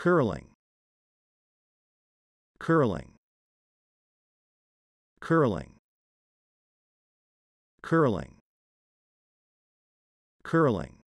curling curling curling curling curling